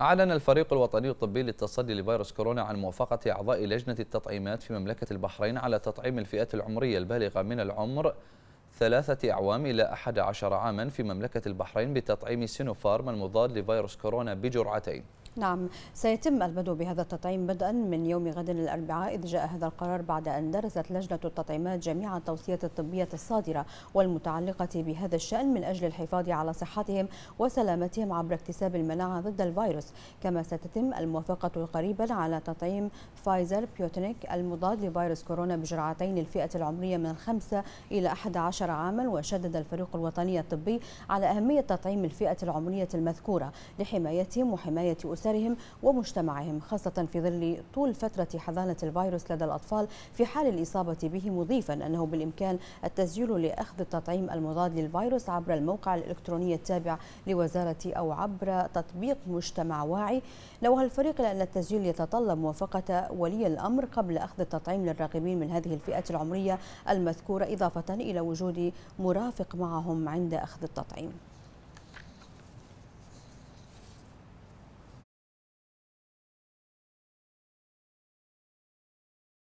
أعلن الفريق الوطني الطبي للتصدي لفيروس كورونا عن موافقة أعضاء لجنة التطعيمات في مملكة البحرين على تطعيم الفئات العمرية البالغة من العمر ثلاثة أعوام إلى 11 عاما في مملكة البحرين بتطعيم سينوفارم المضاد لفيروس كورونا بجرعتين نعم سيتم البدء بهذا التطعيم بدءا من يوم غد الأربعاء إذ جاء هذا القرار بعد أن درست لجنة التطعيمات جميع التوصيات الطبية الصادرة والمتعلقة بهذا الشأن من أجل الحفاظ على صحتهم وسلامتهم عبر اكتساب المناعة ضد الفيروس كما ستتم الموافقة قريبا على تطعيم فايزر بيوتنيك المضاد لفيروس كورونا بجرعتين الفئة العمرية من 5 إلى 11 عاما وشدد الفريق الوطني الطبي على أهمية تطعيم الفئة العمرية المذكورة لحمايتهم وحماية أسرهم أسرهم ومجتمعهم خاصة في ظل طول فترة حضانة الفيروس لدى الأطفال في حال الإصابة به مضيفا أنه بالإمكان التسجيل لأخذ التطعيم المضاد للفيروس عبر الموقع الإلكتروني التابع لوزارة أو عبر تطبيق مجتمع واعي نوه الفريق لأن التسجيل يتطلب موافقة ولي الأمر قبل أخذ التطعيم للراغبين من هذه الفئة العمرية المذكورة إضافة إلى وجود مرافق معهم عند أخذ التطعيم